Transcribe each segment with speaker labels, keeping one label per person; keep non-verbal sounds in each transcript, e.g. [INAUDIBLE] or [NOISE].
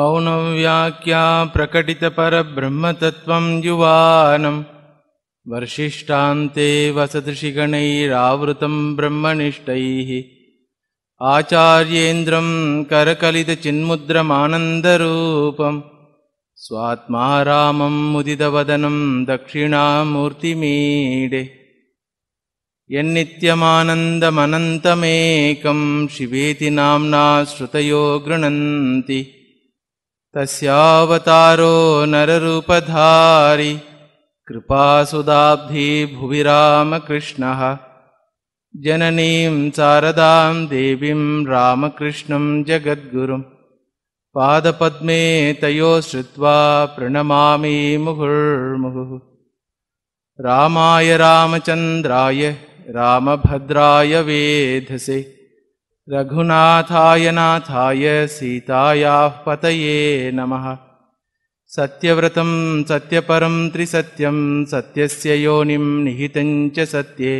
Speaker 1: मौनव्याख्या प्रकटितपरब्रह्मतत्त्वं युवानं वर्षिष्ठान्ते वसदृशिगणैरावृतं ब्रह्मनिष्ठैः आचार्येन्द्रं करकलितचिन्मुद्रमानन्दरूपं स्वात्मा रामं मुदितवदनं दक्षिणामूर्तिमीडे यन्नित्यमानन्दमनन्तमेकं शिवेति नाम्ना श्रुतयो गृह्णन्ति तस्यावतारो नररूपधारी कृपासुदाब्धी भुवि रामकृष्णः जननीं शारदां देवीं रामकृष्णं जगद्गुरुं पादपद्मे तयो श्रुत्वा प्रणमामि मुहुर्मुहुः रामाय रामचन्द्राय रामभद्राय वेधसे रघुनाथाय नाथाय सीतायाः पतये नमः सत्यव्रतं सत्यपरं त्रिसत्यं सत्यस्य योनिं निहितं च सत्ये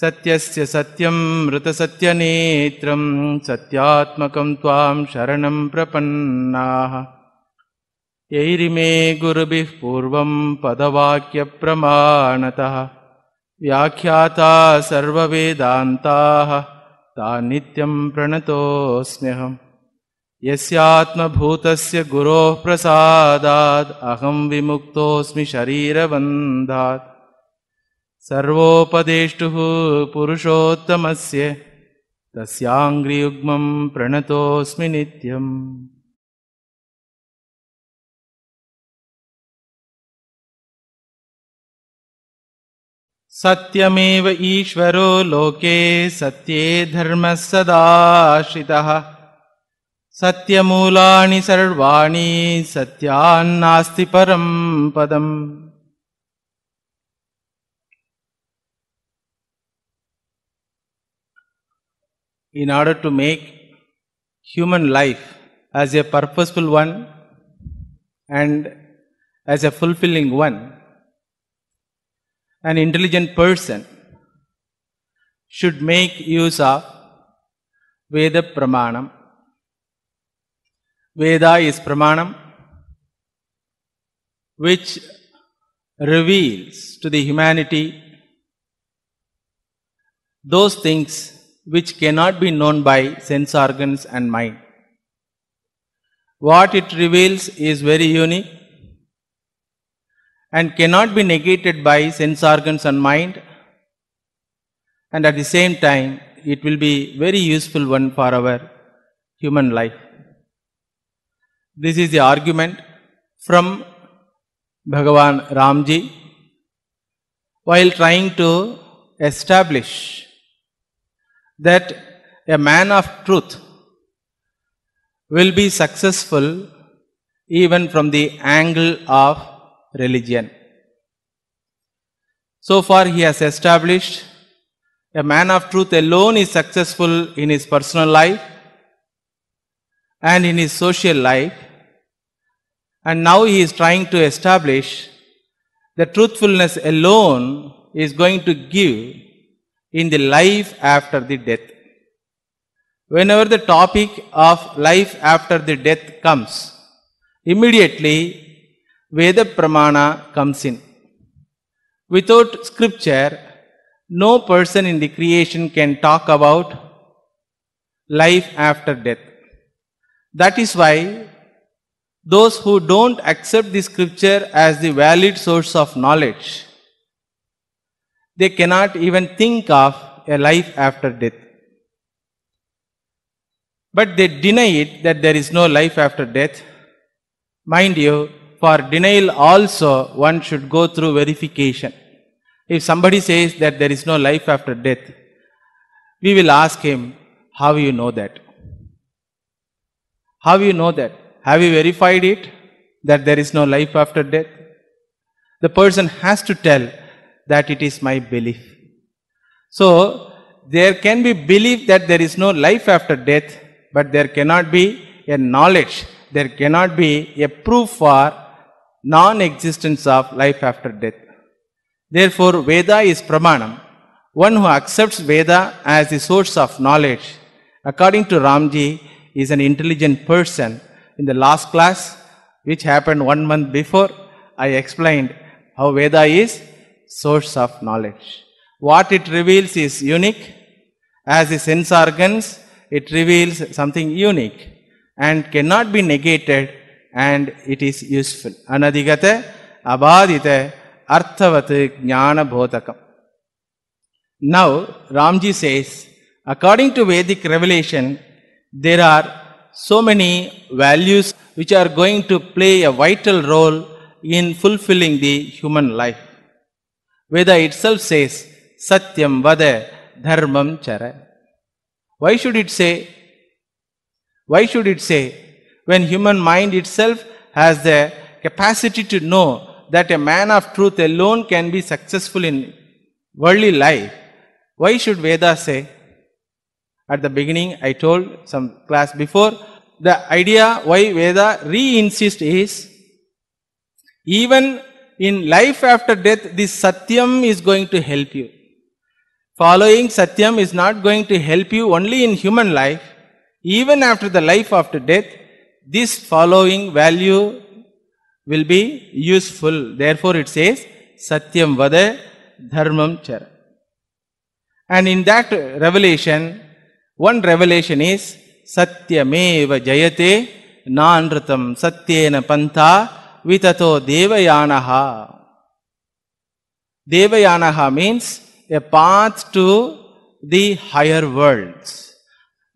Speaker 1: सत्यस्य सत्यं मृतसत्यनेत्रं सत्यात्मकं त्वां शरणं प्रपन्नाः यैरिमे गुरुभिः पूर्वं पदवाक्यप्रमाणतः व्याख्याता सर्ववेदान्ताः ता नित्यं प्रणतोऽस्म्यहं यस्यात्मभूतस्य गुरोः प्रसादात् अहं विमुक्तोऽस्मि शरीरबन्धात् सर्वोपदेष्टुः पुरुषोत्तमस्य तस्याङ्घ्रियुग्मं प्रणतोऽस्मि नित्यम् सत्यमेव ईश्वरो लोके सत्ये धर्म सदाश्रितः सत्यमूलानि सर्वाणि सत्यान्नास्ति परम पदम् in order to make human life as a purposeful one and as a fulfilling one, an intelligent person should make use of Veda Pramanam. Veda is Pramanam which reveals to the humanity those things which cannot be known by sense organs and mind. What it reveals is very unique and cannot be negated by sense organs and mind. And at the same time, it will be very useful one for our human life. This is the argument from Bhagavan Ramji while trying to establish that a man of truth will be successful even from the angle of religion. So far, he has established a man of truth alone is successful in his personal life and in his social life. And now he is trying to establish the truthfulness alone is going to give in the life after the death. Whenever the topic of life after the death comes, immediately Veda Pramana comes in. Without scripture, no person in the creation can talk about life after death. That is why those who don't accept the scripture as the valid source of knowledge, they cannot even think of a life after death. But they deny it that there is no life after death. Mind you, for denial also one should go through verification. If somebody says that there is no life after death, we will ask him, how you know that? How you know that? Have you verified it? That there is no life after death? The person has to tell that it is my belief. So, there can be belief that there is no life after death, but there cannot be a knowledge, there cannot be a proof for non-existence of life after death. Therefore, Veda is Pramanam. One who accepts Veda as the source of knowledge, according to Ramji, is an intelligent person. In the last class, which happened one month before, I explained how Veda is source of knowledge. What it reveals is unique. As the sense organs, it reveals something unique and cannot be negated and it is useful. Anadigate abadita arthavat jnana bhotakam. Now, Ramji says, according to Vedic revelation, there are so many values which are going to play a vital role in fulfilling the human life. Veda itself says, Satyam Vada Dharmam Chara. Why should it say? Why should it say when human mind itself has the capacity to know that a man of truth alone can be successful in worldly life, why should Veda say? At the beginning, I told some class before, the idea why Veda re-insist is, even in life after death, this Satyam is going to help you. Following Satyam is not going to help you only in human life, even after the life after death, this following value will be useful. Therefore, it says Satyam Vada Dharmam Chara. And in that revelation, one revelation is Satyameva Jayate Nanratam Satyena Pantha Vitato Devayanaha. Devayanaha means a path to the higher worlds.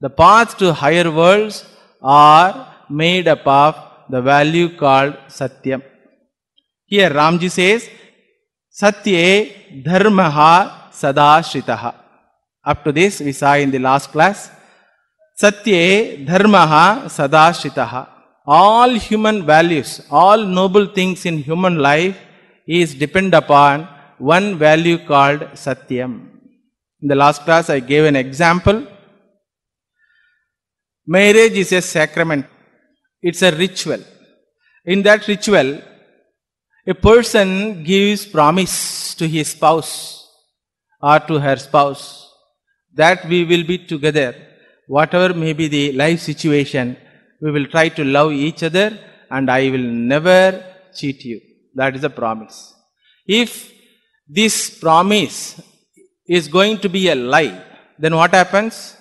Speaker 1: The path to higher worlds are made up of the value called Satyam. Here Ramji says, Satye dharmaha Sadashritaha." Up to this we saw in the last class. Satye dharmaha Sadashritaha." All human values, all noble things in human life is depend upon one value called Satyam. In the last class I gave an example. Marriage is a sacrament. It's a ritual. In that ritual, a person gives promise to his spouse or to her spouse that we will be together. Whatever may be the life situation, we will try to love each other and I will never cheat you. That is a promise. If this promise is going to be a lie, then what happens?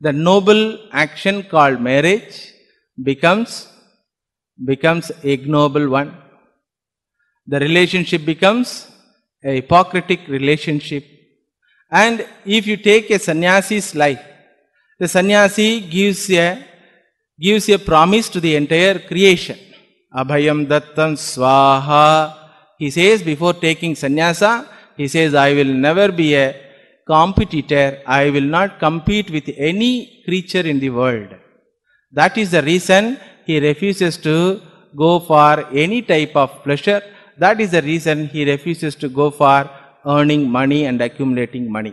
Speaker 1: The noble action called marriage becomes becomes ignoble one. The relationship becomes a hypocritic relationship. And if you take a sannyasi's life, the sannyasi gives a gives a promise to the entire creation. Abhayam Dattam Swaha. He says before taking sannyasa, he says, I will never be a competitor. I will not compete with any creature in the world. That is the reason he refuses to go for any type of pleasure. That is the reason he refuses to go for earning money and accumulating money.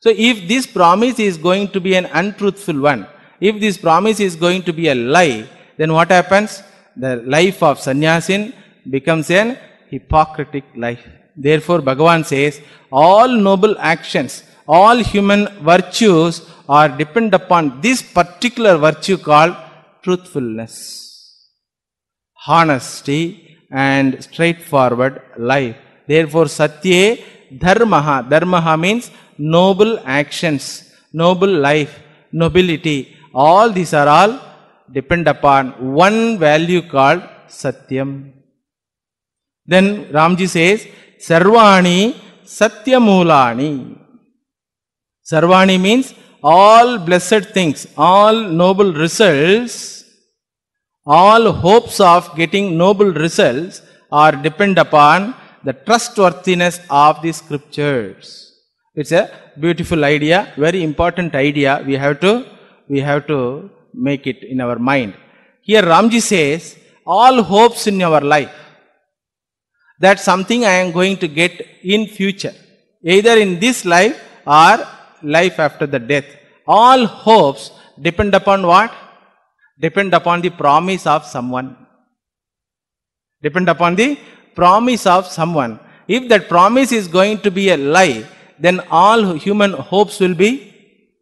Speaker 1: So if this promise is going to be an untruthful one, if this promise is going to be a lie, then what happens? The life of sannyasin becomes an hypocritic life. Therefore, Bhagavan says, all noble actions all human virtues are depend upon this particular virtue called truthfulness, honesty and straightforward life. Therefore, Satya Dharmaha. Dharmaha means noble actions, noble life, nobility. All these are all depend upon one value called Satyam. Then Ramji says, Sarvani Satyamulani. Sarvani means all blessed things, all noble results, all hopes of getting noble results are depend upon the trustworthiness of the scriptures. It's a beautiful idea, very important idea. We have to, we have to make it in our mind. Here Ramji says, all hopes in our life, that something I am going to get in future, either in this life or life after the death. All hopes depend upon what? Depend upon the promise of someone. Depend upon the promise of someone. If that promise is going to be a lie, then all human hopes will be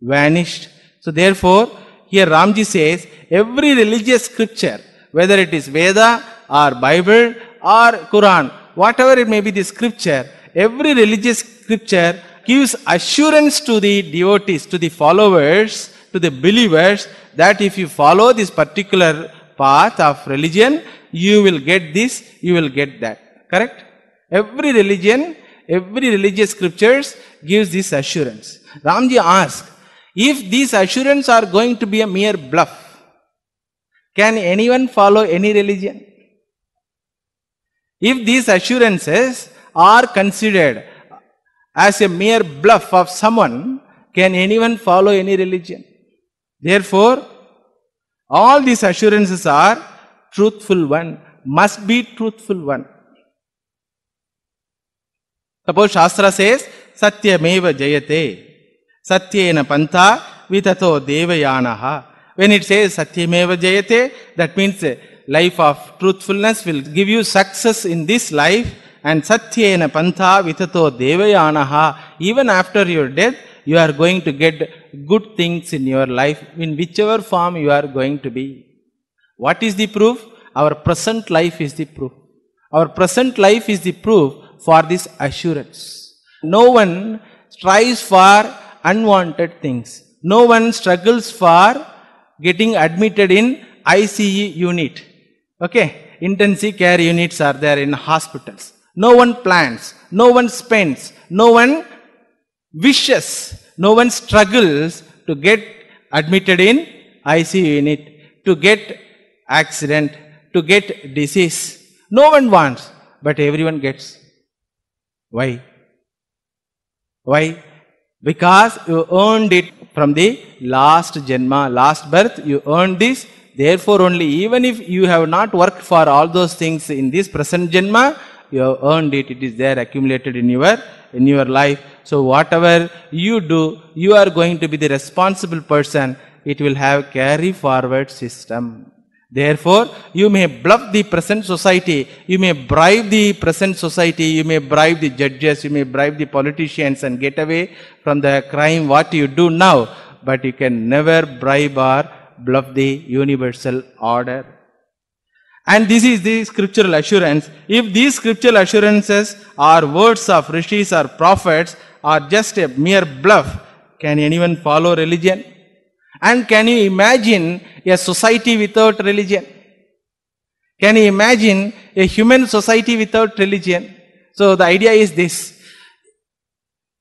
Speaker 1: vanished. So therefore, here Ramji says, every religious scripture, whether it is Veda or Bible or Quran, whatever it may be the scripture, every religious scripture gives assurance to the devotees, to the followers, to the believers that if you follow this particular path of religion, you will get this, you will get that. Correct? Every religion, every religious scriptures gives this assurance. Ramji asked, if these assurance are going to be a mere bluff, can anyone follow any religion? If these assurances are considered as a mere bluff of someone, can anyone follow any religion? Therefore, all these assurances are truthful one, must be truthful one. Suppose Shastra says, "Satya meva Jayate, Satyena Pantha Vitato Devayanaha. When it says "Satya meva Jayate, that means life of truthfulness will give you success in this life and Satyena Pantha Vitato Devayanaha, even after your death, you are going to get good things in your life, in whichever form you are going to be. What is the proof? Our present life is the proof. Our present life is the proof for this assurance. No one strives for unwanted things. No one struggles for getting admitted in ICE unit. Okay, intensive care units are there in hospitals. No one plans, no one spends, no one wishes, no one struggles to get admitted in ICU unit, to get accident, to get disease. No one wants, but everyone gets. Why? Why? Because you earned it from the last Janma, last birth, you earned this. Therefore, only even if you have not worked for all those things in this present Janma, you have earned it, it is there accumulated in your, in your life. So whatever you do, you are going to be the responsible person. It will have carry forward system. Therefore, you may bluff the present society, you may bribe the present society, you may bribe the judges, you may bribe the politicians and get away from the crime what you do now. But you can never bribe or bluff the universal order. And this is the scriptural assurance. If these scriptural assurances or words of rishis or prophets are just a mere bluff, can anyone follow religion? And can you imagine a society without religion? Can you imagine a human society without religion? So the idea is this.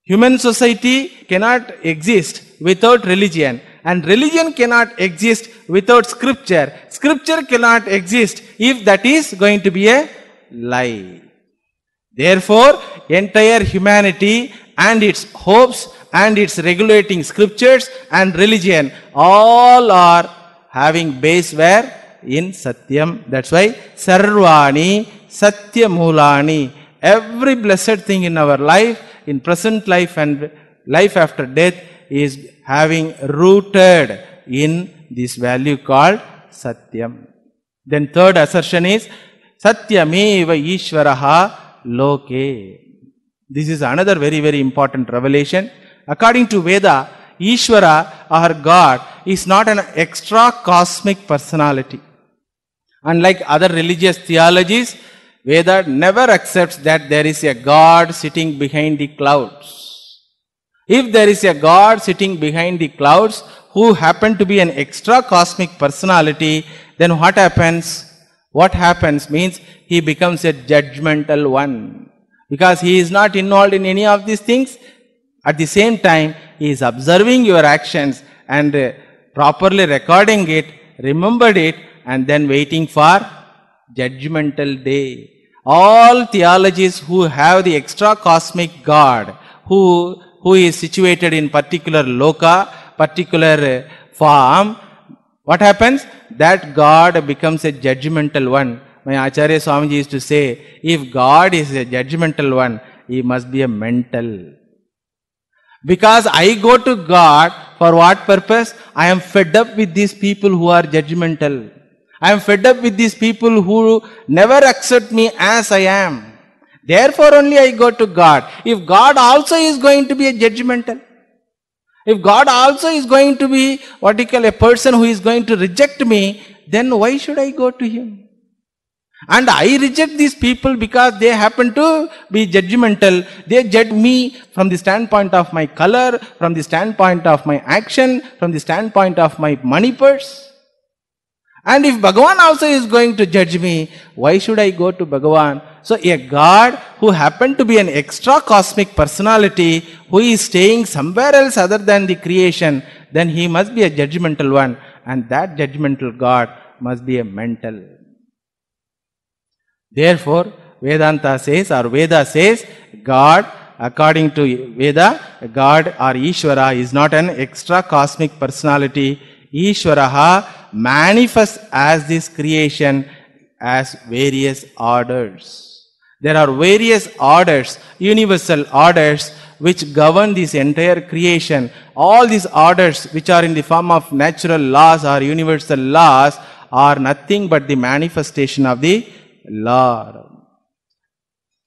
Speaker 1: Human society cannot exist without religion and religion cannot exist without scripture. Scripture cannot exist if that is going to be a lie. Therefore, entire humanity and its hopes and its regulating scriptures and religion all are having base where? In Satyam. That's why Sarvani Satyamulani. Every blessed thing in our life, in present life and life after death is having rooted in this value called Satyam. Then third assertion is Satyameva Ishvaraha Loke. This is another very, very important revelation. According to Veda, Ishvara, our God, is not an extra cosmic personality. Unlike other religious theologies, Veda never accepts that there is a God sitting behind the clouds. If there is a God sitting behind the clouds, who happened to be an extra cosmic personality, then what happens? What happens means he becomes a judgmental one. Because he is not involved in any of these things. At the same time, he is observing your actions and uh, properly recording it, remembered it and then waiting for judgmental day. All theologies who have the extra cosmic God, who, who is situated in particular loka particular uh, form, what happens? That God becomes a judgmental one. My Acharya Swami used to say, if God is a judgmental one, he must be a mental. Because I go to God for what purpose? I am fed up with these people who are judgmental. I am fed up with these people who never accept me as I am. Therefore only I go to God. If God also is going to be a judgmental, if God also is going to be what you call a person who is going to reject me, then why should I go to him? And I reject these people because they happen to be judgmental. They judge me from the standpoint of my color, from the standpoint of my action, from the standpoint of my money purse. And if Bhagavan also is going to judge me, why should I go to Bhagavan? So a God who happened to be an extra cosmic personality who is staying somewhere else other than the creation, then he must be a judgmental one. And that judgmental God must be a mental. Therefore, Vedanta says or Veda says God according to Veda, God or Ishvara is not an extra cosmic personality. Ishvaraha manifests as this creation as various orders. There are various orders, universal orders, which govern this entire creation. All these orders, which are in the form of natural laws or universal laws, are nothing but the manifestation of the law.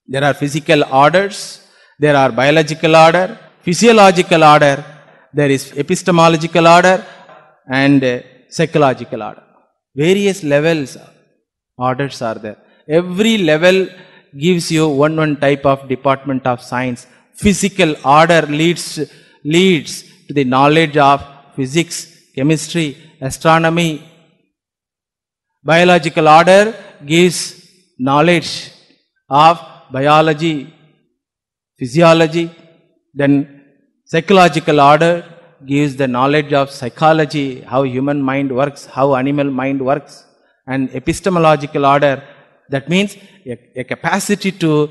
Speaker 1: There are physical orders, there are biological order, physiological order, there is epistemological order, and uh, psychological order. Various levels, orders are there. Every level gives you one one type of department of science. Physical order leads, leads to the knowledge of physics, chemistry, astronomy. Biological order gives knowledge of biology, physiology. Then psychological order gives the knowledge of psychology, how human mind works, how animal mind works. And epistemological order that means a, a capacity to,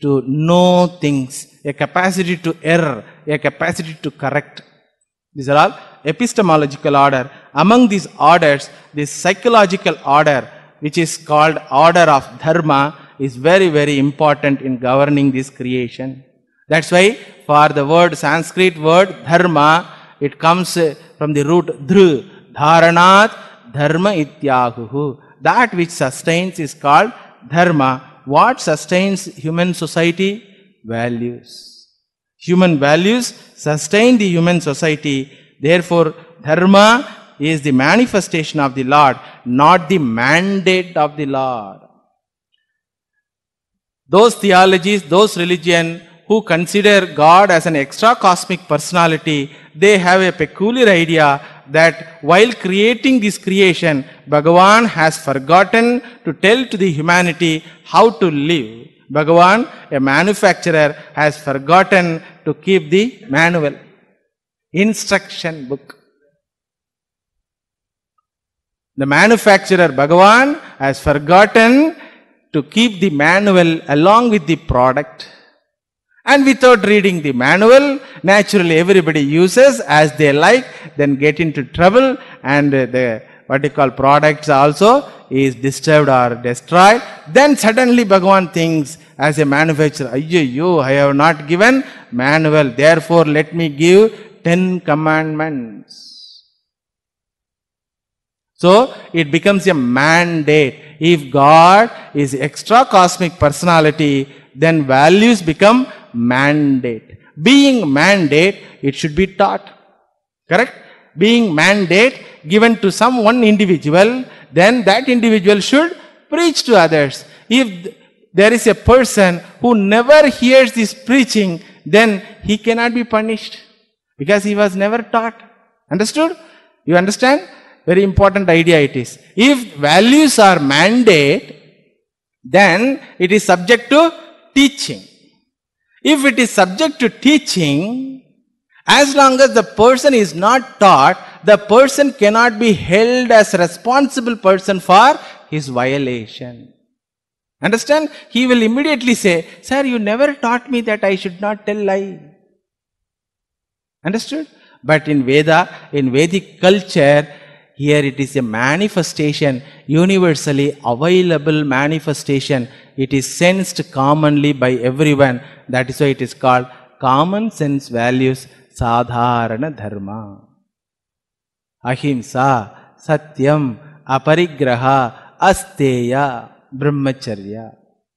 Speaker 1: to know things, a capacity to err, a capacity to correct. These are all epistemological order. Among these orders, this psychological order, which is called order of dharma, is very, very important in governing this creation. That's why for the word, Sanskrit word dharma, it comes from the root dhru, dharanat, dharma ityahuhu that which sustains is called dharma. What sustains human society? Values. Human values sustain the human society. Therefore, dharma is the manifestation of the Lord, not the mandate of the Lord. Those theologies, those religion who consider God as an extra cosmic personality, they have a peculiar idea that while creating this creation, Bhagavan has forgotten to tell to the humanity how to live. Bhagavan, a manufacturer, has forgotten to keep the manual, instruction book. The manufacturer, Bhagavan, has forgotten to keep the manual along with the product. And without reading the manual, naturally everybody uses as they like, then get into trouble and the what you call products also is disturbed or destroyed. Then suddenly Bhagavan thinks as a manufacturer, Ayyo, I have not given manual, therefore let me give ten commandments. So it becomes a mandate. If God is extra cosmic personality, then values become mandate. Being mandate, it should be taught. Correct? Being mandate given to some one individual, then that individual should preach to others. If there is a person who never hears this preaching, then he cannot be punished because he was never taught. Understood? You understand? Very important idea it is. If values are mandate, then it is subject to teaching. If it is subject to teaching, as long as the person is not taught, the person cannot be held as responsible person for his violation. Understand? He will immediately say, Sir, you never taught me that I should not tell lie. Understood? But in Veda, in Vedic culture, here it is a manifestation, universally available manifestation. It is sensed commonly by everyone. That is why it is called common sense values, sadharana dharma. Ahimsa, Satyam, Aparigraha, Asteya, Brahmacharya.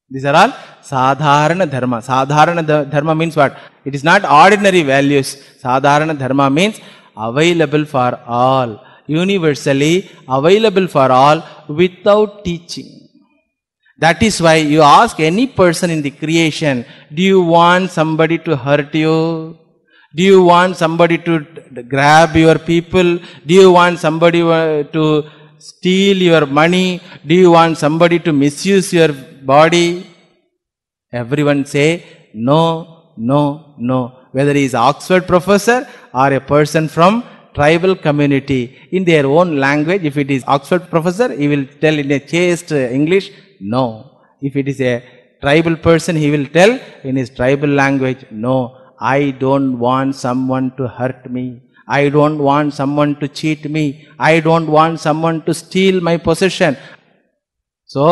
Speaker 1: These are all sadharana dharma. Sadharana dharma means what? It is not ordinary values. Sadharana dharma means available for all universally available for all without teaching. That is why you ask any person in the creation, do you want somebody to hurt you? Do you want somebody to grab your people? Do you want somebody uh, to steal your money? Do you want somebody to misuse your body? Everyone say, no, no, no. Whether he is Oxford professor or a person from tribal community in their own language. If it is Oxford professor, he will tell in a chaste English, no. If it is a tribal person, he will tell in his tribal language, no, I don't want someone to hurt me. I don't want someone to cheat me. I don't want someone to steal my possession. So,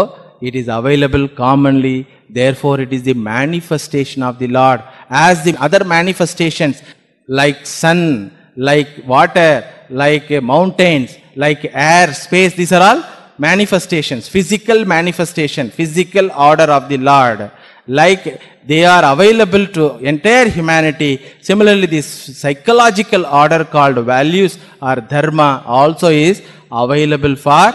Speaker 1: it is available commonly. Therefore, it is the manifestation of the Lord. As the other manifestations, like sun, like water, like mountains, like air, space, these are all manifestations, physical manifestation, physical order of the Lord. Like they are available to entire humanity. Similarly, this psychological order called values or dharma also is available for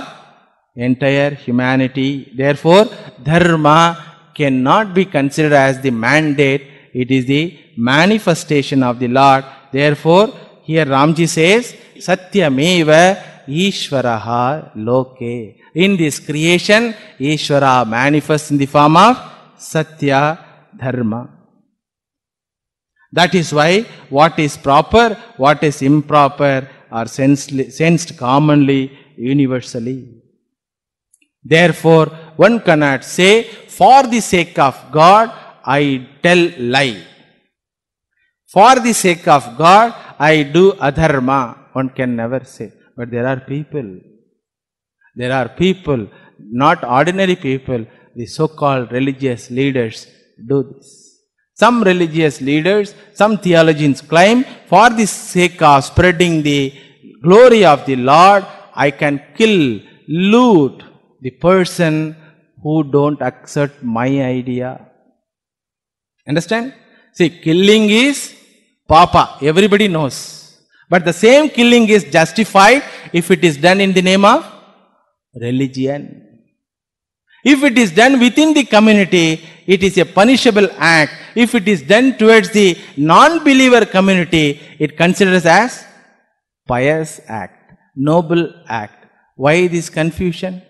Speaker 1: entire humanity. Therefore, dharma cannot be considered as the mandate. It is the manifestation of the Lord. Therefore, Here Ramji says, Satyameva Ishvaraha Loke. In this creation, Ishvara manifests in the form of Satya Dharma. That is why what is proper, what is improper are sensed, sensed commonly, universally. Therefore, one cannot say, for the sake of God, I tell lie. For the sake of God, I do adharma, one can never say. But there are people, there are people, not ordinary people, the so called religious leaders do this. Some religious leaders, some theologians claim, for the sake of spreading the glory of the Lord, I can kill, loot the person who don't accept my idea. Understand? See, killing is Papa, everybody knows. But the same killing is justified if it is done in the name of religion. If it is done within the community, it is a punishable act. If it is done towards the non-believer community, it considers as pious act, noble act. Why this confusion?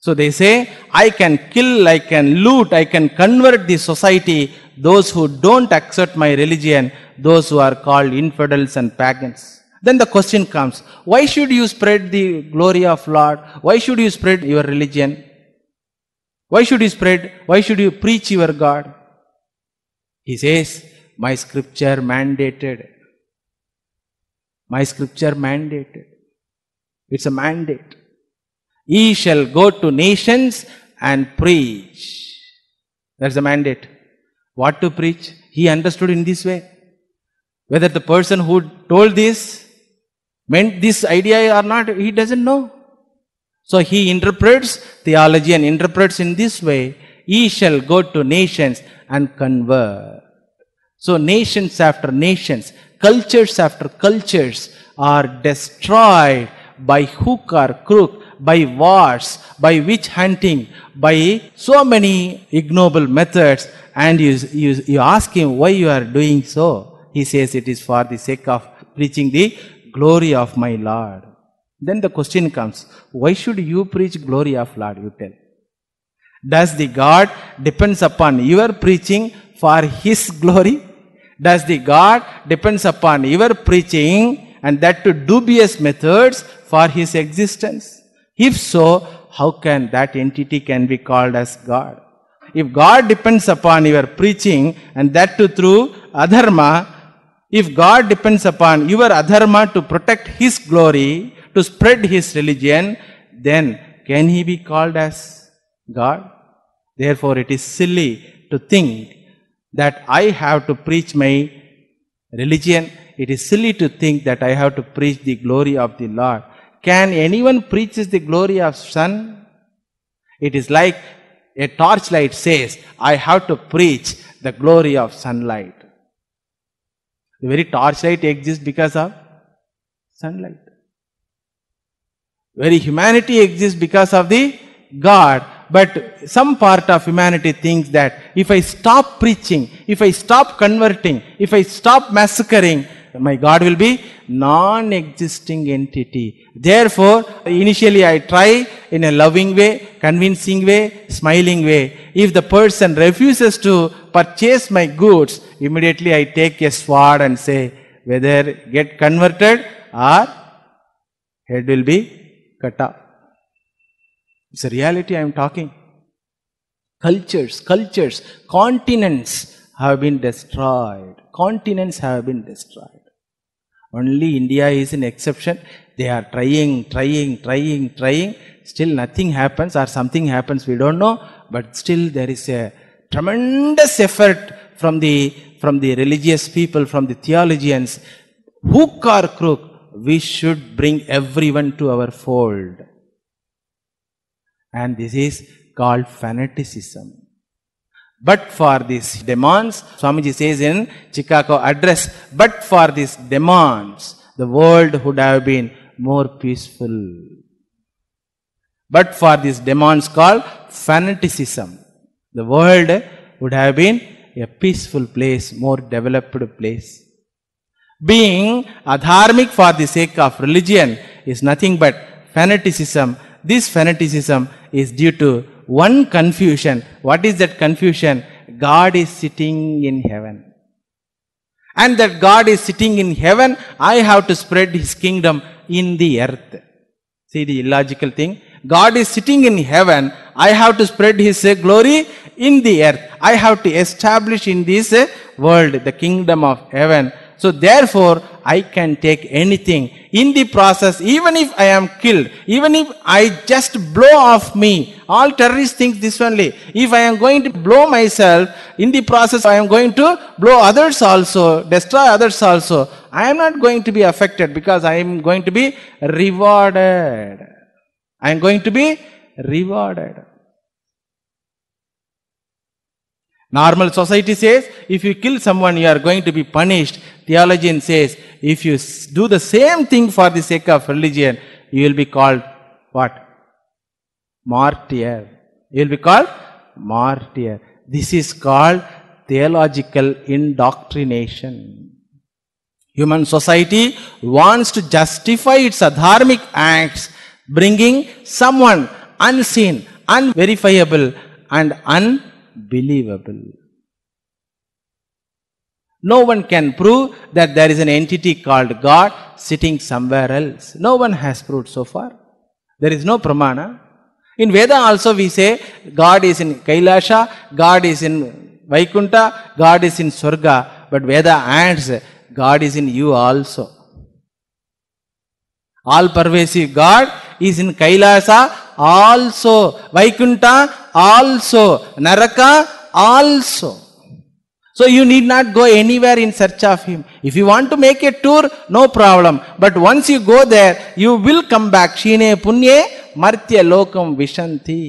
Speaker 1: So they say, I can kill, I can loot, I can convert the society, those who don't accept my religion, those who are called infidels and pagans. Then the question comes, why should you spread the glory of Lord? Why should you spread your religion? Why should you spread? Why should you preach your God? He says, my scripture mandated. My scripture mandated. It's a mandate. Ye shall go to nations and preach. That's a mandate what to preach. He understood in this way. Whether the person who told this meant this idea or not, he doesn't know. So he interprets theology and interprets in this way, ye shall go to nations and convert. So nations after nations, cultures after cultures are destroyed by hook or crook by wars, by witch hunting, by so many ignoble methods and you, you, you ask him why you are doing so. He says it is for the sake of preaching the glory of my Lord. Then the question comes, why should you preach glory of Lord, you tell? Does the God depends upon your preaching for his glory? Does the God depends upon your preaching and that to dubious methods for his existence? If so, how can that entity can be called as God? If God depends upon your preaching and that too through adharma, if God depends upon your adharma to protect His glory, to spread His religion, then can He be called as God? Therefore, it is silly to think that I have to preach my religion. It is silly to think that I have to preach the glory of the Lord. Can anyone preaches the glory of sun? It is like a torchlight says, I have to preach the glory of sunlight. The very torchlight exists because of sunlight. Very humanity exists because of the God. But some part of humanity thinks that if I stop preaching, if I stop converting, if I stop massacring, my God will be non-existing entity. Therefore, initially I try in a loving way, convincing way, smiling way. If the person refuses to purchase my goods, immediately I take a sword and say, whether get converted or head will be cut off. It's a reality I am talking. Cultures, cultures, continents have been destroyed. Continents have been destroyed. Only India is an exception. They are trying, trying, trying, trying. Still nothing happens or something happens, we don't know. But still there is a tremendous effort from the, from the religious people, from the theologians. Hook or crook, we should bring everyone to our fold. And this is called fanaticism. But for these demands, Swamiji says in Chicago address, but for these demands, the world would have been more peaceful. But for these demands called fanaticism, the world would have been a peaceful place, more developed place. Being adharmic for the sake of religion is nothing but fanaticism. This fanaticism is due to one confusion. What is that confusion? God is sitting in heaven. And that God is sitting in heaven, I have to spread his kingdom in the earth. See the illogical thing? God is sitting in heaven, I have to spread his uh, glory in the earth. I have to establish in this uh, world the kingdom of heaven. So therefore, I can take anything. In the process, even if I am killed, even if I just blow off me, all terrorists think this only. If I am going to blow myself, in the process I am going to blow others also, destroy others also. I am not going to be affected because I am going to be rewarded. I am going to be rewarded. Normal society says, if you kill someone, you are going to be punished. Theologian says, if you do the same thing for the sake of religion, you will be called what? Martyr. You will be called martyr. This is called theological indoctrination. Human society wants to justify its adharmic acts, bringing someone unseen, unverifiable, and un believable. No one can prove that there is an entity called God sitting somewhere else. No one has proved so far. There is no pramana. In Veda also we say God is in Kailasha, God is in Vaikunta, God is in Surga. But Veda adds God is in you also. All pervasive God is in Kailasa also. Vaikunta also naraka also so you need not go anywhere in search of him if you want to make a tour no problem but once you go there you will come back shine punye martya lokam vishanti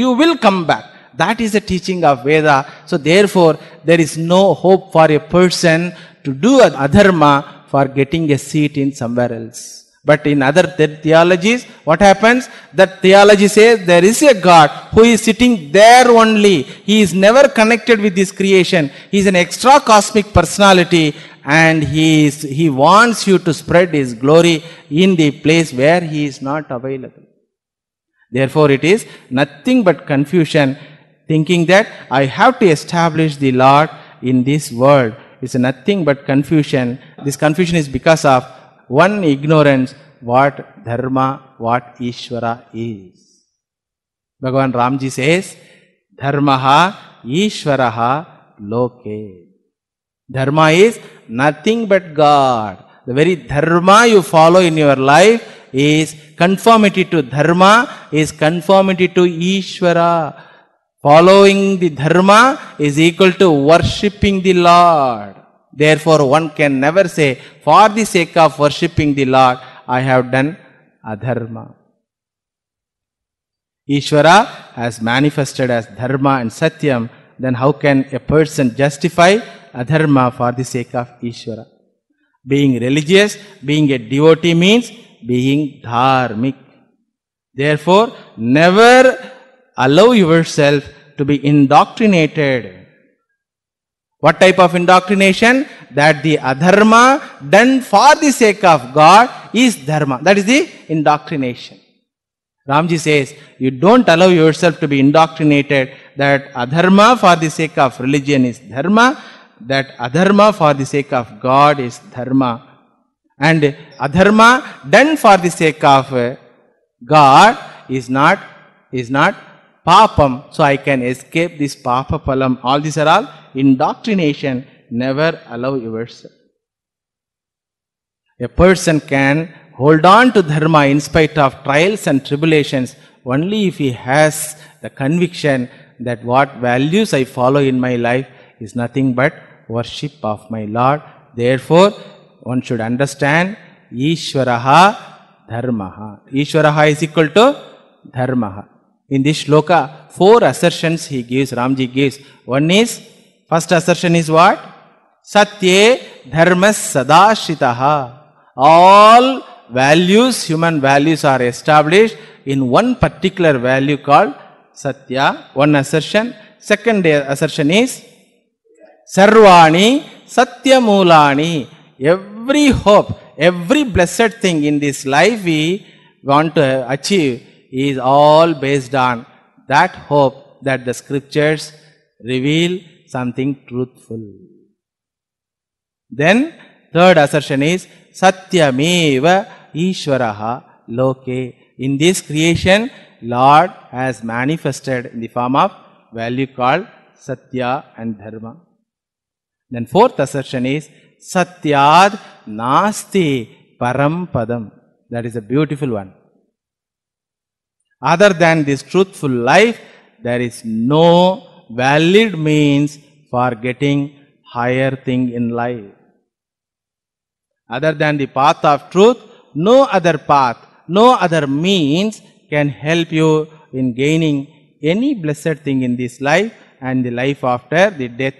Speaker 1: you will come back that is the teaching of veda so therefore there is no hope for a person to do adharma for getting a seat in somewhere else but in other theologies, what happens? That theology says there is a God who is sitting there only. He is never connected with his creation. He is an extra cosmic personality and he, is, he wants you to spread his glory in the place where he is not available. Therefore, it is nothing but confusion thinking that I have to establish the Lord in this world. It's nothing but confusion. This confusion is because of one ignorance what dharma, what Ishvara is. Bhagavan Ramji says, Dharmaha Ishvaraha Loke. Dharma is nothing but God. The very dharma you follow in your life is conformity to dharma, is conformity to Ishvara. Following the dharma is equal to worshipping the Lord. Therefore, one can never say, for the sake of worshipping the Lord, I have done adharma. Ishvara has manifested as dharma and satyam, then how can a person justify adharma for the sake of Ishvara? Being religious, being a devotee means being dharmic. Therefore, never allow yourself to be indoctrinated what type of indoctrination? That the adharma done for the sake of God is dharma. That is the indoctrination. Ramji says, you don't allow yourself to be indoctrinated that adharma for the sake of religion is dharma, that adharma for the sake of God is dharma. And adharma done for the sake of uh, God is not, is not papam, so I can escape this papa Palam, All these are all indoctrination. Never allow yourself. A person can hold on to dharma in spite of trials and tribulations only if he has the conviction that what values I follow in my life is nothing but worship of my Lord. Therefore, one should understand Ishwaraha Dharmaha. Ishwaraha is equal to Dharmaha. In this shloka, four assertions he gives, Ramji gives. One is, first assertion is what? Satye dharma sadashitah All values, human values are established in one particular value called satya, one assertion. Second assertion is sarvani satyamulani. Every hope, every blessed thing in this life we want to achieve is all based on that hope that the scriptures reveal something truthful. Then third assertion is Satyameva Ishwaraha Loke. In this creation, Lord has manifested in the form of value called Satya and Dharma. Then fourth assertion is Satyad Nasti Parampadam. That is a beautiful one. Other than this truthful life, there is no valid means for getting higher thing in life. Other than the path of truth, no other path, no other means can help you in gaining any blessed thing in this life and the life after the death.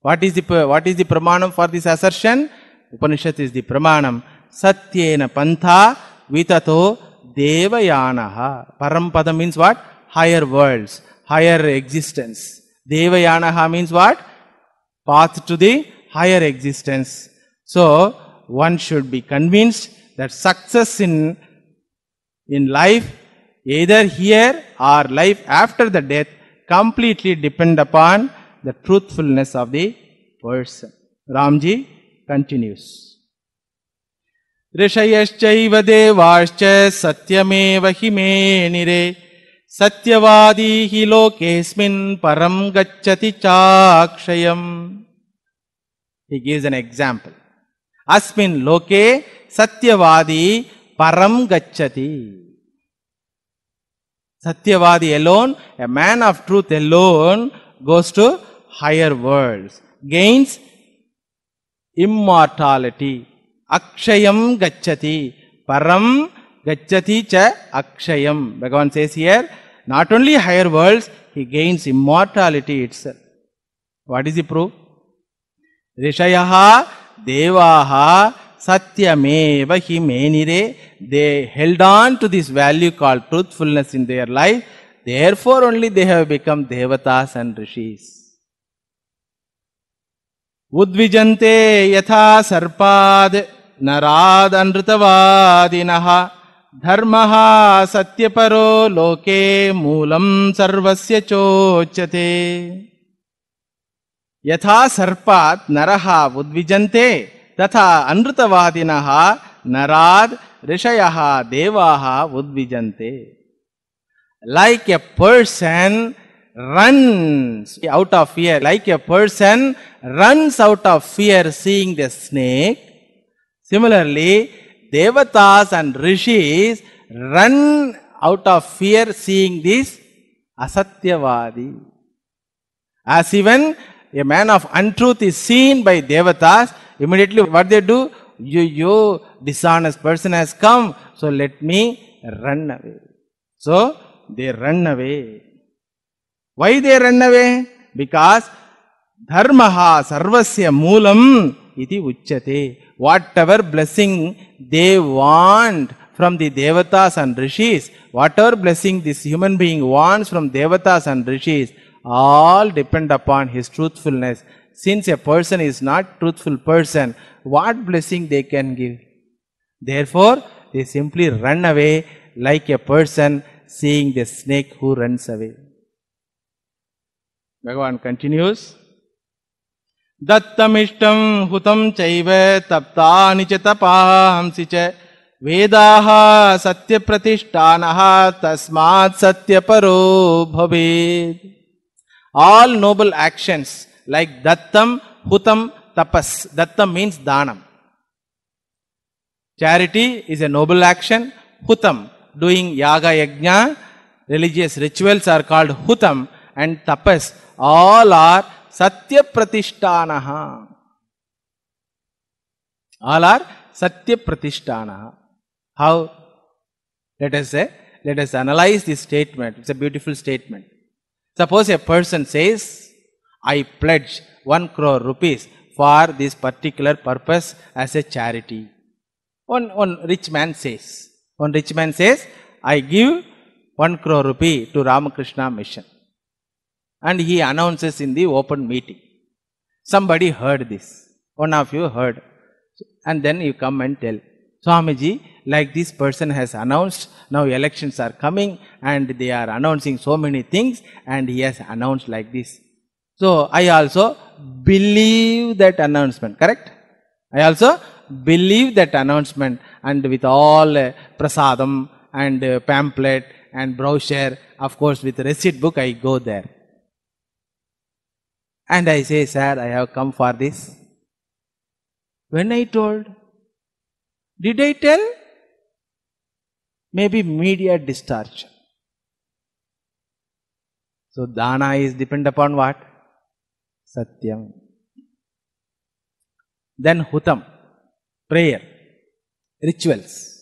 Speaker 1: What is the, what is the pramanam for this assertion? Upanishad is the pramanam. Satyena pantha vitato Devayanaha. Parampada means what? Higher worlds, higher existence. Devayanaha means what? Path to the higher existence. So, one should be convinced that success in, in life, either here or life after the death, completely depend upon the truthfulness of the person. Ramji continues. ಋಷಯಶ್ಚೈವ ದೇವಾಶ್ಚ ಸತ್ಯಮೇವ ಹಿಮೇಣಿರೆ ಸತ್ಯವಾದಿ ಹಿ ಲೋಕೇಸ್ಮಿನ್ ಪರಂ ಗಚ್ಚತಿ ಚಾಕ್ಷಯಂ ಹಿ ಗೀವ್ಸ್ ಅನ್ ಎಕ್ಸಾಂಪಲ್ ಅಸ್ಮಿನ್ ಲೋಕೆ ಸತ್ಯವಾದಿ ಪರಂ ಗಚ್ಚತಿ ಸತ್ಯವಾದಿ alone a man of truth alone goes to higher worlds gains immortality akshayam gacchati param gacchati cha akshayam bhagavan says here not only higher worlds he gains immortality itself what is the proof rishayah devaah satyameva hi menire they held on to this value called truthfulness in their life therefore only they have become devatas and rishis उद्विजन्ते यथा सर्पाद नरादनृतवादिन धर्म सत्यपरो लोके मूलं सर्वस्य चोच्यते यथा सर्पा नर उद्विजन्ते तथा अनृतवादिन नराद ऋषय देवा उद्विजन्ते like a person run out of fear like a person run out of fear seeing the snake Similarly, devatas and rishis run out of fear seeing this asatyavadi. As even a man of untruth is seen by devatas, immediately what they do? You, you dishonest person has come, so let me run away. So they run away. Why they run away? Because dharmaha sarvasya moolam iti uchyate whatever blessing they want from the devatas and rishis, whatever blessing this human being wants from devatas and rishis, all depend upon his truthfulness. Since a person is not truthful person, what blessing they can give? Therefore, they simply run away like a person seeing the snake who runs away. Bhagavan continues. దత్తమిష్టం హుతం చైవ తప్తాని చ తపాంసి చ సత్య ప్రతిష్టాన తస్మాత్ సత్యపరో భవే ఆల్ నోబల్ యాక్షన్స్ లైక్ దత్తం హుతం తపస్ దత్తం మీన్స్ దానం charity is a noble action హుతం డూయింగ్ యాగ యజ్ఞ రిలీజియస్ రిచువల్స్ ఆర్ కాల్డ్ హుతం అండ్ తపస్ ఆల్ ఆర్ சத்திய பிரதிஷ்டானஹா all are satya pratishtana how let us say let us analyze this statement it's a beautiful statement suppose a person says i pledge 1 crore rupees for this particular purpose as a charity one one rich man says one rich man says i give 1 crore rupee to ramakrishna mission and he announces in the open meeting. Somebody heard this. One of you heard. And then you come and tell. Swamiji, like this person has announced, now elections are coming and they are announcing so many things and he has announced like this. So, I also believe that announcement, correct? I also believe that announcement and with all uh, prasadam and uh, pamphlet and brochure, of course with receipt book I go there. And I say, Sir, I have come for this. When I told, did I tell? Maybe media distortion. So dana is depend upon what? Satyam. Then hutam, prayer, rituals.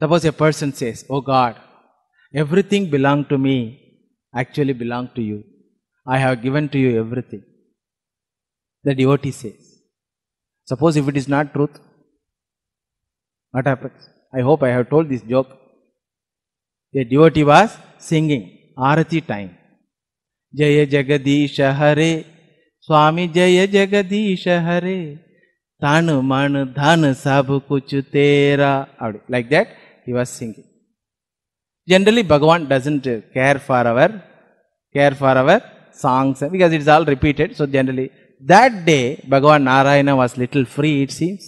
Speaker 1: Suppose a person says, Oh God, everything belongs to me actually belong to you. I have given to you everything. The devotee says. Suppose if it is not truth, what happens? I hope I have told this joke. The devotee was singing Arati time. Jaya Jagadisha Hare, Swami Jaya Jagadisha Hare, Tanu Manu Dhan Sabu Kuch Tera. Like that, he was singing. Generally, Bhagavan doesn't care for our care for our songs because it's all repeated. So generally, that day Bhagavan Narayana was little free, it seems,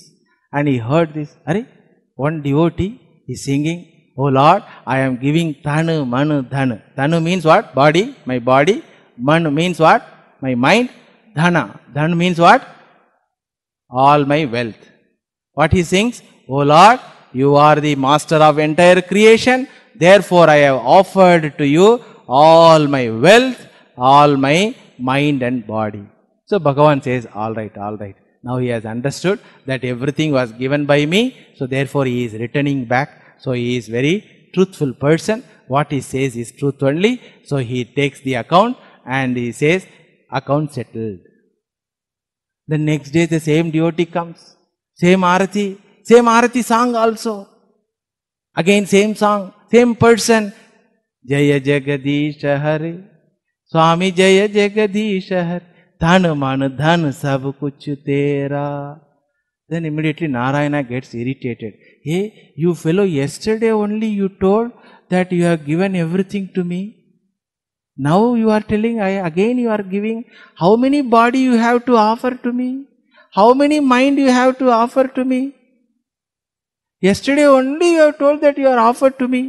Speaker 1: and he heard this. Are one devotee is singing, Oh Lord, I am giving Tanu, Manu, Dhanu. Tanu means what? Body, my body. Manu means what? My mind. Dhana. Dhan means what? All my wealth. What he sings? Oh Lord, you are the master of entire creation. Therefore, I have offered to you all my wealth, all my mind and body. So, Bhagavan says, all right, all right. Now he has understood that everything was given by me. So, therefore, he is returning back. So, he is very truthful person. What he says is truth only. So, he takes the account and he says, account settled. The next day, the same devotee comes. Same Arati. Same Arati song also. Again, same song. Same person जय जगदीश हरे स्वामी जय जगदीश हर धन मन धन सब कुछ तेरा then immediately Narayan gets irritated hey you fellow yesterday only you told that you have given everything to me now you are telling I again you are giving how many body you have to offer to me how many mind you have to offer to me yesterday only you have told that you are offer to me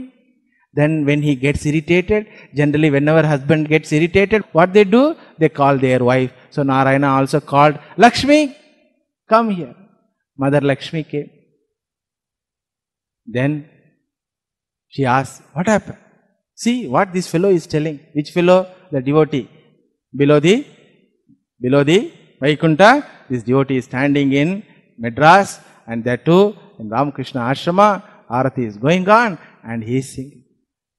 Speaker 1: Then when he gets irritated, generally whenever husband gets irritated, what they do? They call their wife. So Narayana also called, Lakshmi, come here. Mother Lakshmi came. Then she asked, what happened? See what this fellow is telling. Which fellow? The devotee. Below the, below the Vaikunta, this devotee is standing in Madras and there too in Ramakrishna Ashrama, Arati is going on and he is singing.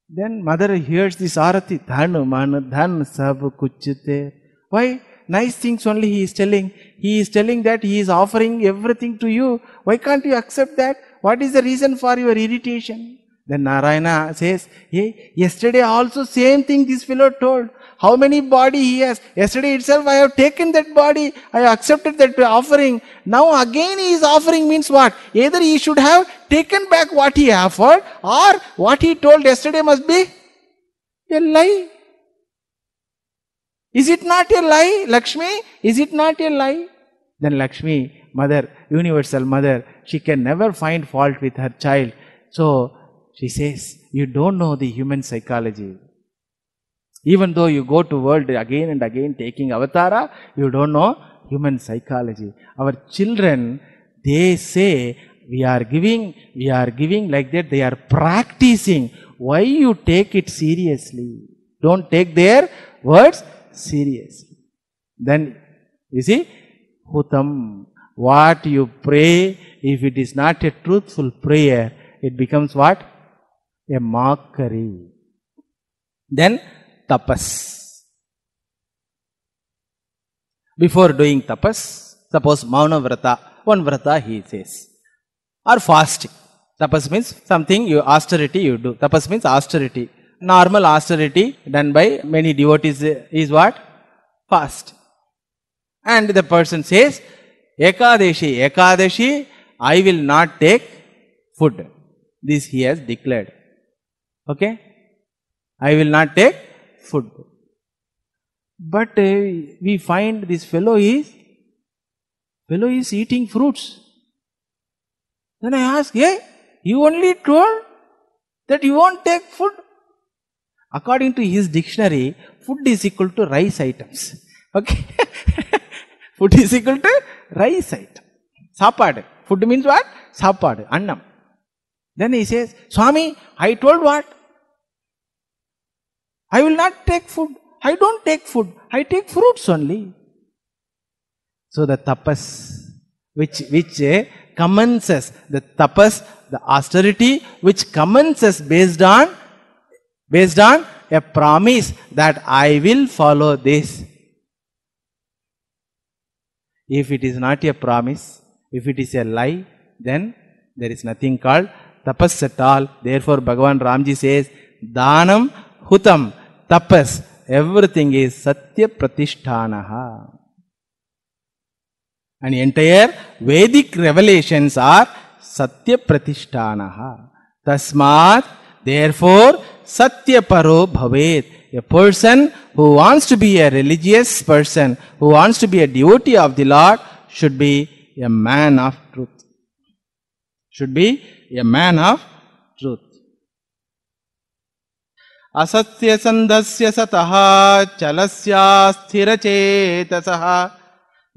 Speaker 1: Then mother hears this arati, dhan man dhan sab kuchite. Why? Nice things only he is telling. He is telling that he is offering everything to you. Why can't you accept that? What is the reason for your irritation? Then Narayana says, hey, yesterday also same thing this fellow told how many body he has. Yesterday itself, I have taken that body, I accepted that offering. Now again he is offering means what? Either he should have taken back what he offered, or what he told yesterday must be a lie. Is it not a lie, Lakshmi? Is it not a lie? Then Lakshmi, mother, universal mother, she can never find fault with her child. So she says, You don't know the human psychology. Even though you go to world again and again taking avatara, you don't know human psychology. Our children, they say, we are giving, we are giving like that, they are practicing. Why you take it seriously? Don't take their words seriously. Then, you see, hutam, what you pray, if it is not a truthful prayer, it becomes what? A mockery. Then, tapas. Before doing tapas, suppose Mauna Vrata, one Vrata he says, or fasting. Tapas means something you austerity you do. Tapas means austerity. Normal austerity done by many devotees is what? Fast. And the person says, Ekadashi, Ekadashi, I will not take food. This he has declared. Okay? I will not take food. But uh, we find this fellow is, fellow is eating fruits. Then I ask, hey, you only told that you won't take food? According to his dictionary, food is equal to rice items. Okay? [LAUGHS] food is equal to rice item. Sapad. Food means what? Sapad, annam. Then he says, Swami, I told what? I will not take food. I don't take food. I take fruits only. So the tapas, which, which uh, commences, the tapas, the austerity, which commences based on, based on a promise that I will follow this. If it is not a promise, if it is a lie, then there is nothing called tapas at all. Therefore, Bhagavan Ramji says, Danam hutam, tapas, everything is Satya Pratishtanaha. And entire Vedic revelations are Satya Pratishtanaha. Tasmat, therefore, Satya Paro Bhavet. A person who wants to be a religious person, who wants to be a devotee of the Lord, should be a man of truth. Should be a man of असत्य सन्धस्य सतः चलस्यास्थिरचेतसः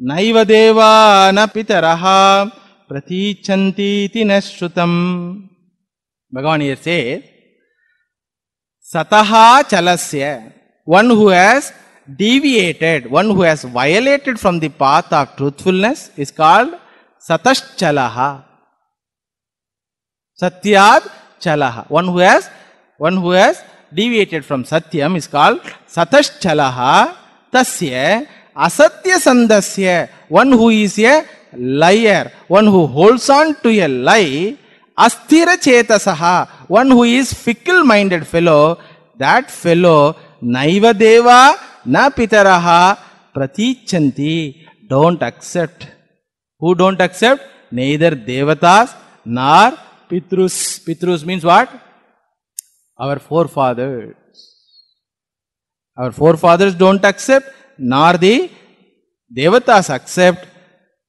Speaker 1: नैव देवा न पितरः प्रतीच्छन्तीति न श्रुतम् भगवान् ये से सतः चलस्य one who has deviated one who has violated from the path of truthfulness is called सतश्चलः सत्यात् चलः one who has one who has deviated from Satyam is called Sataschalaha Tasya Asatya Sandasya, one who is a liar, one who holds on to a lie, Asthira Chetasaha, one who is fickle minded fellow, that fellow Naiva Deva Na Pitaraha Pratichanti, don't accept. Who don't accept? Neither Devatas nor Pitrus. Pitrus means what? our forefathers. Our forefathers don't accept, nor the devatas accept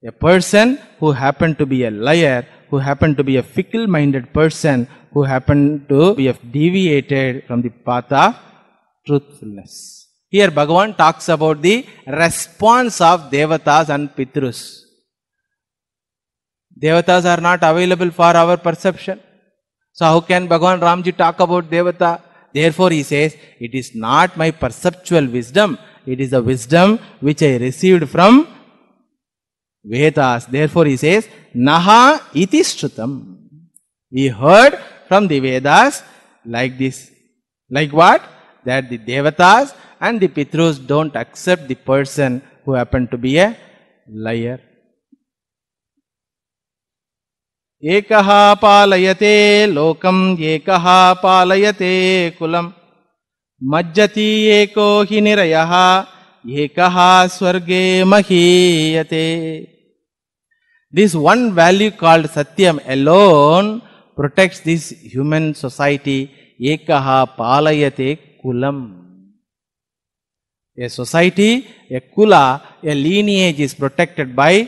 Speaker 1: a person who happened to be a liar, who happened to be a fickle minded person, who happened to be deviated from the path of truthfulness. Here Bhagavan talks about the response of devatas and pitrus. Devatas are not available for our perception. So how can Bhagavan Ramji talk about Devata? Therefore he says, it is not my perceptual wisdom, it is the wisdom which I received from Vedas. Therefore he says, Naha iti shrutam. He heard from the Vedas like this. Like what? That the Devatas and the Pitrus don't accept the person who happened to be a liar. एक पालयते लोकम एक पालयते coulomb मज्जती एको निरय एक स्वर्गे महीयते this one value called Satyam alone protect this human society एक पालयते कुलम a society a kula a lineage is protected by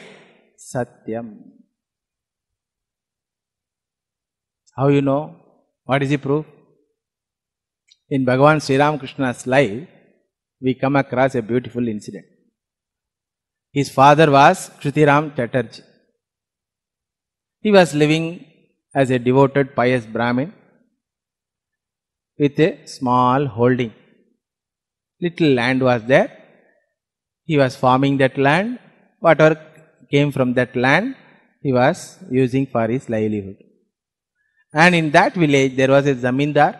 Speaker 1: Satyam How you know? What is the proof? In Bhagavan Sri Ramakrishna's life, we come across a beautiful incident. His father was Kritiram Chatterjee. He was living as a devoted pious Brahmin with a small holding. Little land was there. He was farming that land. Whatever came from that land, he was using for his livelihood. And in that village, there was a zamindar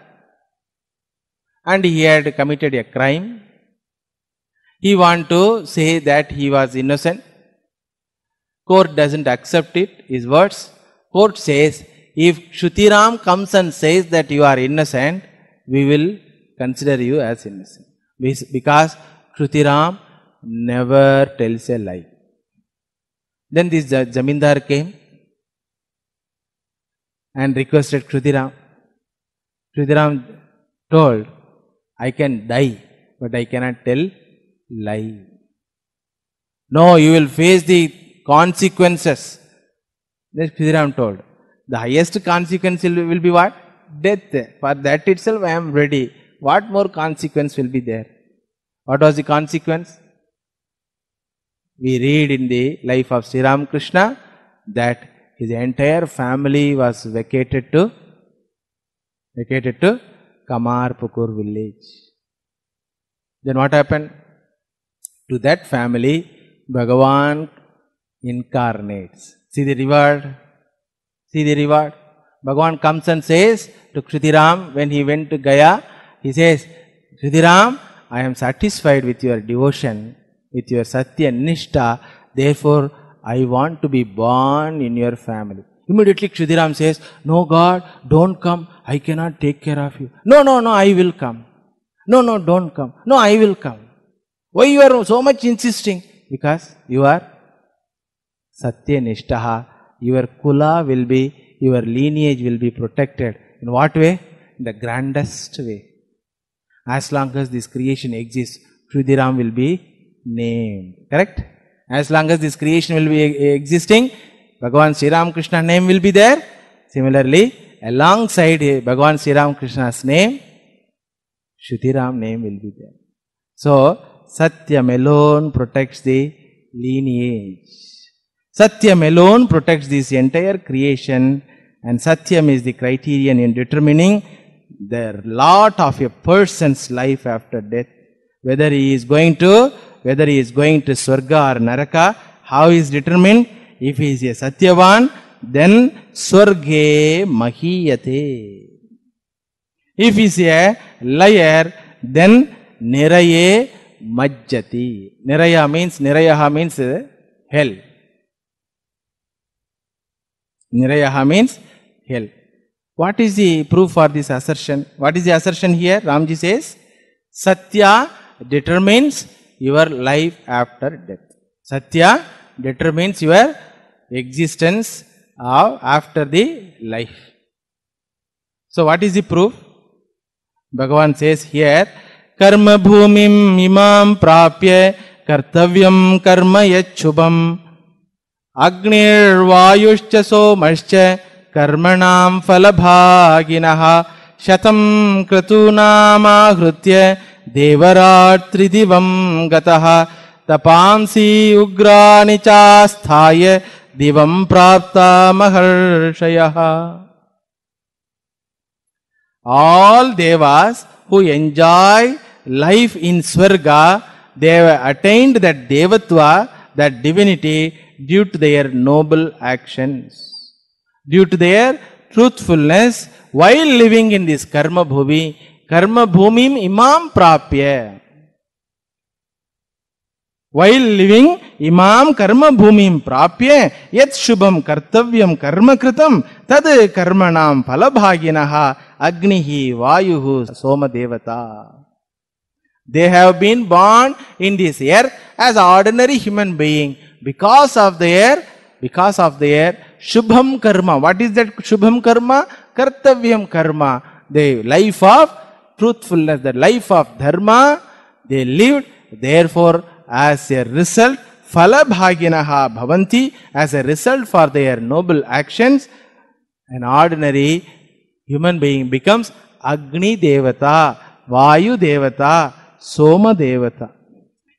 Speaker 1: and he had committed a crime. He want to say that he was innocent. Court doesn't accept it, his words. Court says, if Shutiram comes and says that you are innocent, we will consider you as innocent. Because Shutiram never tells a lie. Then this Zamindar came and requested Krudiram. Krudiram told, I can die, but I cannot tell lie. No, you will face the consequences. This Krudiram told. The highest consequence will be what? Death. For that itself I am ready. What more consequence will be there? What was the consequence? We read in the life of Sri Ramakrishna that his entire family was vacated to vacated to Kamarpukur village. Then what happened? To that family, Bhagavan incarnates. See the reward. See the reward. Bhagavan comes and says to Kritiram when he went to Gaya, he says, Kritiram, I am satisfied with your devotion, with your Satya Nishtha, therefore I want to be born in your family. Immediately Kshidiram says, No God, don't come. I cannot take care of you. No, no, no, I will come. No, no, don't come. No, I will come. Why you are so much insisting? Because you are Satya Satyanishtaha. Your kula will be, your lineage will be protected. In what way? In the grandest way. As long as this creation exists, Sridharam will be named. Correct? As long as this creation will be existing, Bhagavan Sri Ram Krishna name will be there. Similarly, alongside eh, Bhagavan Sri Ram Krishna's name, Shutiram name will be there. So, Satyam alone protects the lineage. Satyam alone protects this entire creation and Satyam is the criterion in determining the lot of a person's life after death. Whether he is going to whether he is going to Swarga or Naraka, how is determined? If he is a Satyavan, then Swarge Mahiyate. If he is a liar, then Niraye Majjati. Niraya means, Nirayaha means uh, hell. Nirayaha means hell. What is the proof for this assertion? What is the assertion here? Ramji says, Satya determines your life after death. Satya determines your existence of after the life. So what is the proof? Bhagavan says here, Karma bhumim imam prapya kartavyam karma yachubham अग्निर्वायुश्च सोमश्च कर्मणां फलभागिनः शतं क्रतूनामाहृत्य देवरात्रिदिव गपासी उग्रा चास्था दिव प्राप्त महर्षय All devas who enjoy life in Swarga, they have attained that devatva, that divinity, due to their noble actions, due to their truthfulness while living in this karma bhuvi कर्म भूमि इमाम प्राप्य वैल लिविंग इमाम कर्म भूमि प्राप्य यत् शुभम कर्तव्यम कर्म कृतम तद कर्मणाम फल भागिन अग्नि वायु सोम देवता They have been born in this earth as ordinary human being because of their because of their shubham karma. What is that shubham karma? Kartavyam karma. The life of truthfulness, the life of dharma, they lived. Therefore, as a result, falabhaginaha bhavanti, as a result for their noble actions, an ordinary human being becomes Agni Devata, Vayu Devata, Soma Devata.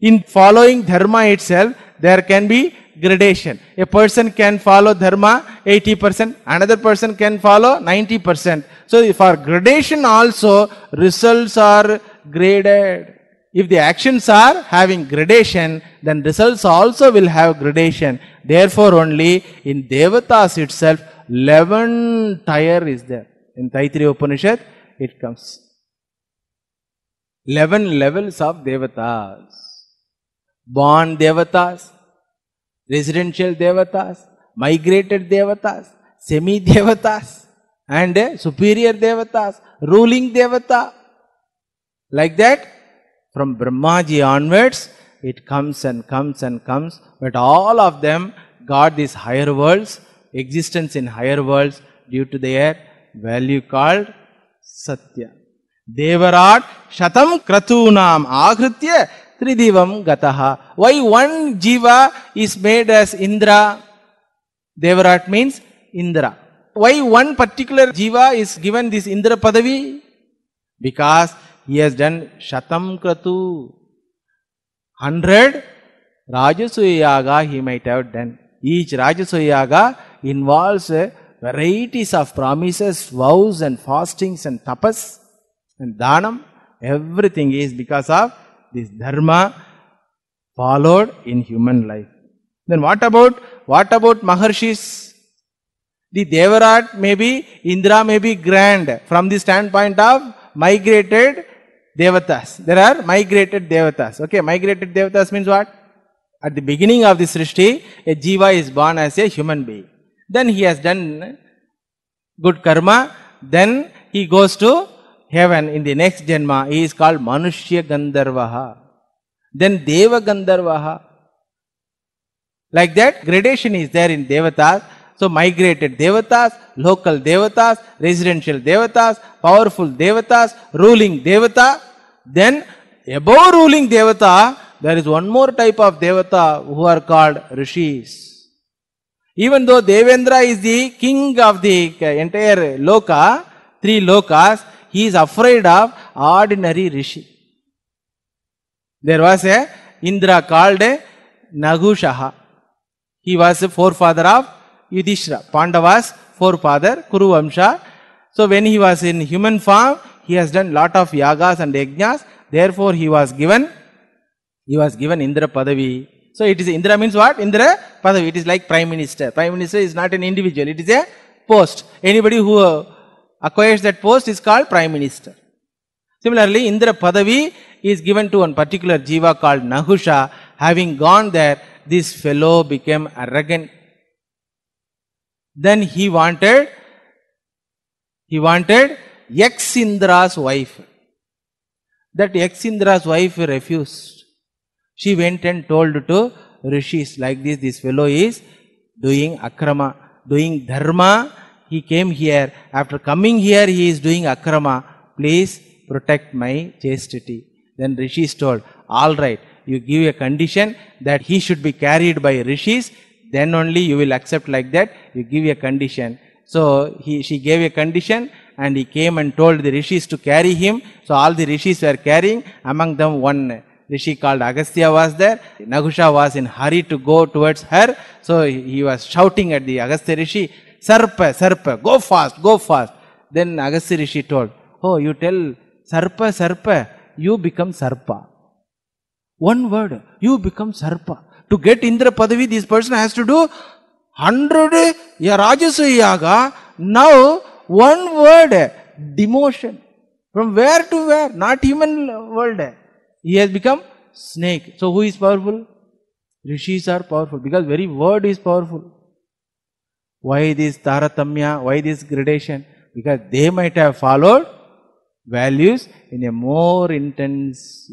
Speaker 1: In following dharma itself, there can be gradation. A person can follow dharma 80%, another person can follow 90%. So for gradation also results are graded. If the actions are having gradation, then results also will have gradation. Therefore only in Devatas itself, 11 tire is there. In Taittiriya Upanishad, it comes. 11 levels of Devatas. Born Devatas, residential devatas, migrated devatas, semi-devatas and uh, superior devatas, ruling devata. Like that, from Brahmaji onwards, it comes and comes and comes, but all of them got these higher worlds, existence in higher worlds due to their value called Satya. Devarat shatam kratunam ahritya त्रिदिवम गतहा why one jiva is made as Indra Devarat means Indra why one particular jiva is given this Indra padavi because he has done shatam kratu hundred Rajasuyaga he might have done each Rajasuyaga involves varieties of promises vows and fastings and tapas and danam everything is because of this dharma followed in human life. Then what about, what about Maharshis? The Devarat may be, Indra may be grand from the standpoint of migrated devatas. There are migrated devatas. Okay, migrated devatas means what? At the beginning of the Srishti, a jiva is born as a human being. Then he has done good karma, then he goes to heaven in the next Janma, he is called Manushya Gandharvaha. Then Deva Gandharvaha. Like that, gradation is there in Devatas. So migrated devatas, local devatas, residential devatas, powerful devatas, ruling devata. Then above ruling devata, there is one more type of devata who are called rishis. Even though Devendra is the king of the entire loka, three lokas, he is afraid of ordinary rishi. There was a Indra called a Nagushaha. He was a forefather of Yudhishthira. Pandavas forefather, Kuru Vamsha. So when he was in human form, he has done lot of yagas and yajnas. Therefore, he was given, he was given Indra Padavi. So it is Indra means what? Indra Padavi. It is like Prime Minister. Prime Minister is not an individual. It is a post. Anybody who acquires that post is called prime minister. Similarly, Indra Padavi is given to one particular jiva called Nahusha. Having gone there, this fellow became arrogant. Then he wanted, he wanted ex-Indra's wife. That ex-Indra's wife refused. She went and told to rishis like this, this fellow is doing akrama, doing dharma he came here. After coming here, he is doing akrama. Please protect my chastity. Then Rishi told, all right, you give a condition that he should be carried by rishis, then only you will accept like that. You give a condition. So he, she gave a condition and he came and told the rishis to carry him. So all the rishis were carrying, among them one rishi called Agastya was there. Nagusha was in hurry to go towards her. So he was shouting at the Agastya rishi, Sarpa, Sarpa, go fast, go fast. Then agassi Rishi told, Oh, you tell Sarpa, Sarpa, you become Sarpa. One word, you become Sarpa. To get Indra Padavi, this person has to do 100 yeah, Rajasuya Yaga. Now, one word, demotion. From where to where? Not human world. He has become snake. So who is powerful? Rishis are powerful because very word is powerful. Why this taratamya? Why this gradation? Because they might have followed values in a more intense.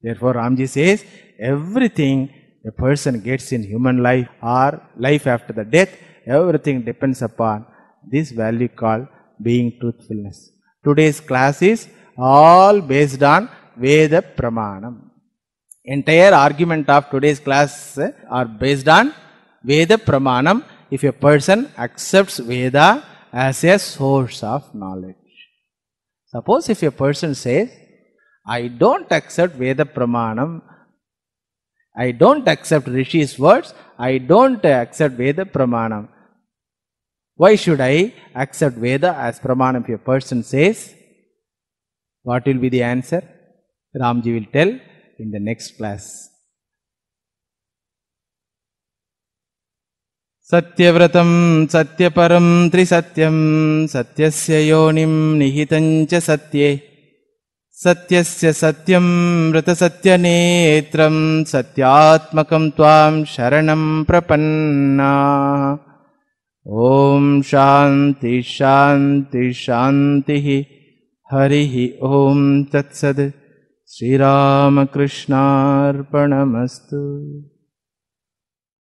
Speaker 1: Therefore, Ramji says, everything a person gets in human life or life after the death, everything depends upon this value called being truthfulness. Today's class is all based on Veda Pramanam. Entire argument of today's class are based on Veda Pramanam if a person accepts Veda as a source of knowledge. Suppose if a person says, I don't accept Veda Pramanam, I don't accept Rishi's words, I don't accept Veda Pramanam. Why should I accept Veda as Pramanam? If a person says, what will be the answer? Ramji will tell in the next class. सत्यव्रतं सत्यपरं त्रिसत्यं सत्यस्य योनिं निहितं च सत्ये सत्यस्य सत्यं मृतसत्यनेत्रं सत्यात्मकं त्वां शरणं प्रपन्ना ॐ शान्ति शान्ति शान्तिः हरिः ॐ तत्सद् श्रीरामकृष्णार्पणमस्तु